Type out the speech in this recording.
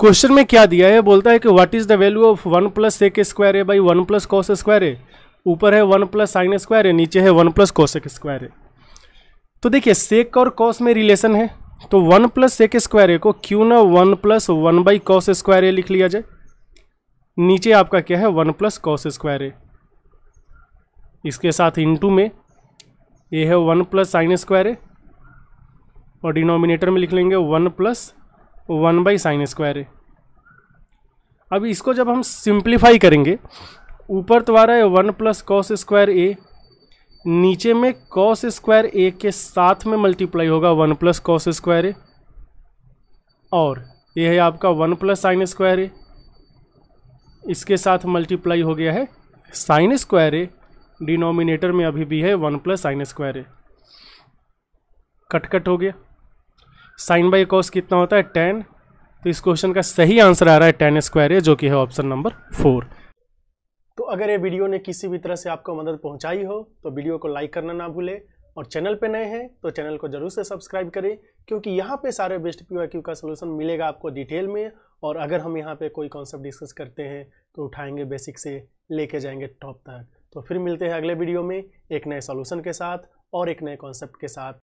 question में क्या दिया है बोलता है कि what is the value of one plus sec square है by one plus cos square है ऊपर है वन प्लस साइन स्क्वायर है नीचे है वन प्लस कॉसेक स्क्वायर है तो देखिए सेक और कॉस में रिलेशन है तो वन प्लस सेक स्क्वायर है को क्यों ना one plus one by cos square है लिख लिया जाए नीचे आपका क्या है वन प्लस कॉस स्क्वायर है इसके साथ टू में ये है वन प्लस साइन स्क्वायर है और डिनोमिनेटर में लिख लेंगे one plus one by sine square है अब इसको जब हम सिंप्लीफाई करेंगे ऊपर तो आ रहा है one plus cos square A नीचे में कॉस स्क्वायर ए के साथ में मल्टीप्लाई होगा one plus cos square A और यह है आपका one plus sine square A इसके साथ मल्टीप्लाई हो गया है साइन स्क्वायर ए डिनोमिनेटर में अभी भी है one plus sine square A cut cut हो गया साइन बाई कॉस कितना होता है टेन तो इस क्वेश्चन का सही आंसर आ रहा है टेन स्क्वायर है जो कि है ऑप्शन नंबर फोर तो अगर ये वीडियो ने किसी भी तरह से आपको मदद पहुंचाई हो तो वीडियो को लाइक करना ना भूलें और चैनल पे नए हैं तो चैनल को जरूर से सब्सक्राइब करें क्योंकि यहाँ पे सारे बेस्ट पी का सोल्यूशन मिलेगा आपको डिटेल में और अगर हम यहाँ पे कोई कॉन्सेप्ट डिस्कस करते हैं तो उठाएंगे बेसिक से लेके जाएंगे टॉप तक तो फिर मिलते हैं अगले वीडियो में एक नए सोल्यूशन के साथ और एक नए कॉन्सेप्ट के साथ